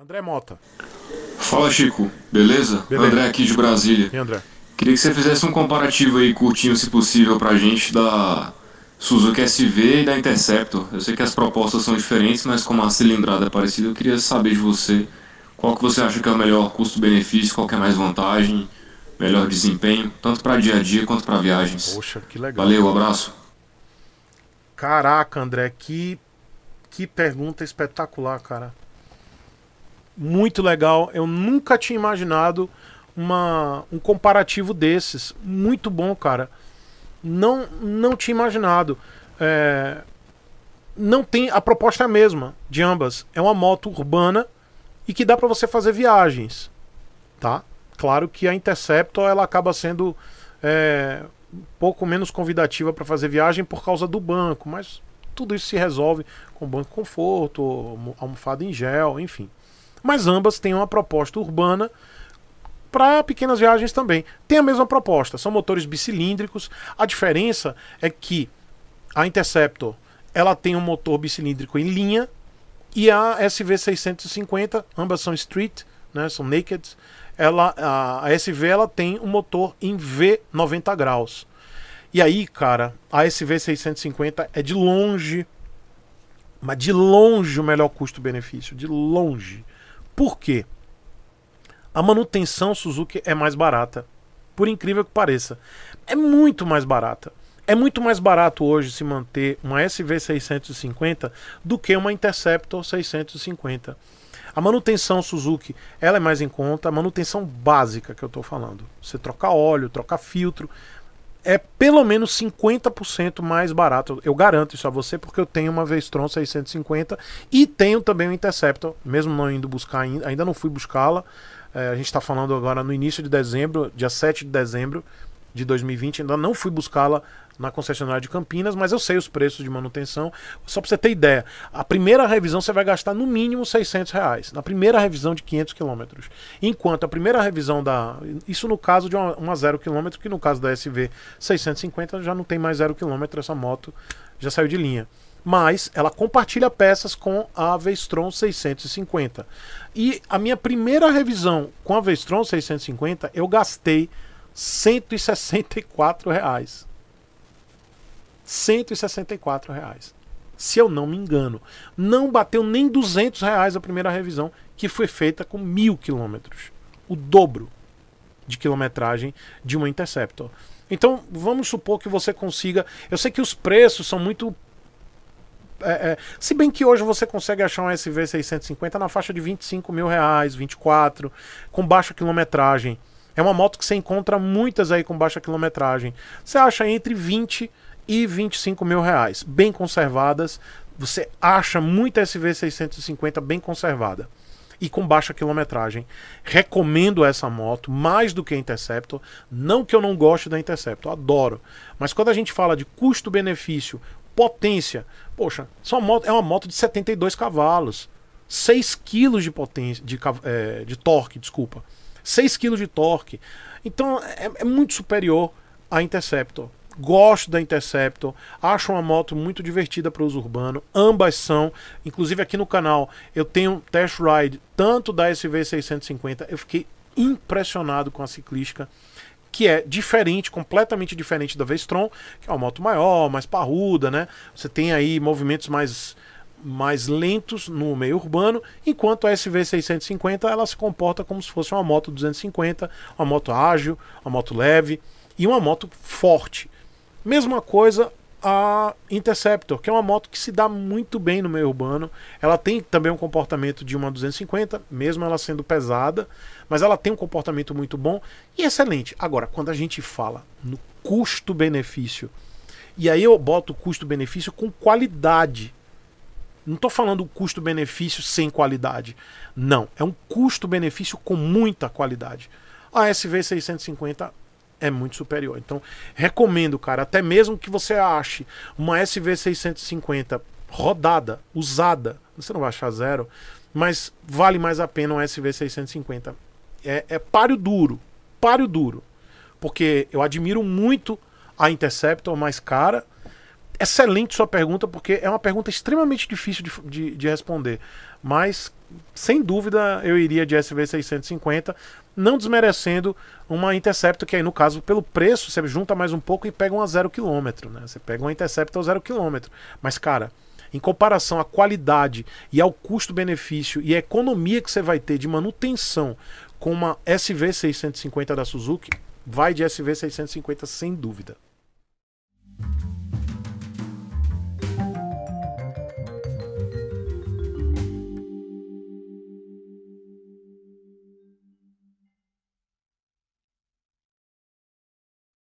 André Mota. Fala, Chico. Beleza? Beleza? André aqui de Brasília. E André? Queria que você fizesse um comparativo aí, curtinho, se possível, pra gente da Suzuki SV e da Interceptor. Eu sei que as propostas são diferentes, mas como a cilindrada é parecida, eu queria saber de você qual que você acha que é o melhor custo-benefício, qual que é mais vantagem, melhor desempenho, tanto para dia a dia quanto para viagens. Poxa, que legal. Valeu, abraço. Caraca, André, que, que pergunta espetacular, cara muito legal. Eu nunca tinha imaginado uma, um comparativo desses. Muito bom, cara. Não, não tinha imaginado. É, não tem a proposta é a mesma de ambas. É uma moto urbana e que dá para você fazer viagens, tá? Claro que a Interceptor ela acaba sendo é, um pouco menos convidativa para fazer viagem por causa do banco, mas tudo isso se resolve com banco conforto, almofada em gel, enfim. Mas ambas têm uma proposta urbana para pequenas viagens também. Tem a mesma proposta, são motores bicilíndricos. A diferença é que a Interceptor ela tem um motor bicilíndrico em linha e a SV650, ambas são street, né, são naked. Ela, a, SV ela tem um motor em V 90 graus. E aí, cara, a SV650 é de longe, mas de longe o melhor custo-benefício, de longe. Por quê? A manutenção Suzuki é mais barata. Por incrível que pareça. É muito mais barata. É muito mais barato hoje se manter uma SV650 do que uma Interceptor 650. A manutenção Suzuki, ela é mais em conta, a manutenção básica que eu estou falando. Você troca óleo, troca filtro, é pelo menos 50% mais barato. Eu garanto isso a você, porque eu tenho uma Vestron 650 e tenho também o Interceptor, mesmo não indo buscar ainda, ainda não fui buscá-la. É, a gente está falando agora no início de dezembro, dia 7 de dezembro de 2020, ainda não fui buscá-la na concessionária de Campinas, mas eu sei os preços de manutenção. Só para você ter ideia, a primeira revisão você vai gastar no mínimo 600 reais, na primeira revisão de 500 quilômetros. Enquanto a primeira revisão da... Isso no caso de uma, uma zero quilômetro, que no caso da SV 650 já não tem mais zero quilômetro, essa moto já saiu de linha mas ela compartilha peças com a Vestron 650. E a minha primeira revisão com a Vestron 650, eu gastei 164 reais. 164 reais. Se eu não me engano, não bateu nem 200 reais a primeira revisão que foi feita com mil quilômetros, o dobro de quilometragem de uma Interceptor. Então vamos supor que você consiga. Eu sei que os preços são muito é, é, se bem que hoje você consegue achar um SV650 na faixa de 25 mil reais, 24, com baixa quilometragem. É uma moto que você encontra muitas aí com baixa quilometragem. Você acha entre 20 e 25 mil reais, bem conservadas. Você acha muita SV650 bem conservada e com baixa quilometragem. Recomendo essa moto mais do que a Interceptor. Não que eu não goste da Interceptor, adoro. Mas quando a gente fala de custo-benefício, potência, poxa, só moto, é uma moto de 72 cavalos, 6 kg de potência, de, é, de, torque, desculpa. 6 kg de torque. Então é, é muito superior à Interceptor gosto da Interceptor, acho uma moto muito divertida para uso urbano. Ambas são, inclusive aqui no canal, eu tenho test ride tanto da SV650, eu fiquei impressionado com a ciclística que é diferente, completamente diferente da Vestron, que é uma moto maior, mais parruda, né? Você tem aí movimentos mais mais lentos no meio urbano, enquanto a SV650 ela se comporta como se fosse uma moto 250, uma moto ágil, uma moto leve e uma moto forte. Mesma coisa a Interceptor, que é uma moto que se dá muito bem no meio urbano. Ela tem também um comportamento de uma 250, mesmo ela sendo pesada, mas ela tem um comportamento muito bom e excelente. Agora, quando a gente fala no custo-benefício, e aí eu boto custo-benefício com qualidade. Não estou falando custo-benefício sem qualidade. Não, é um custo-benefício com muita qualidade. A SV650 é muito superior. Então, recomendo, cara, até mesmo que você ache uma SV650 rodada, usada, você não vai achar zero, mas vale mais a pena uma SV650. É, é páreo duro, páreo duro. Porque eu admiro muito a Interceptor mais cara, Excelente sua pergunta, porque é uma pergunta extremamente difícil de, de, de responder. Mas, sem dúvida, eu iria de SV650, não desmerecendo uma Interceptor, que aí, no caso, pelo preço, você junta mais um pouco e pega uma zero quilômetro. Né? Você pega uma Interceptor zero quilômetro. Mas, cara, em comparação à qualidade e ao custo-benefício e à economia que você vai ter de manutenção com uma SV650 da Suzuki, vai de SV650 sem dúvida.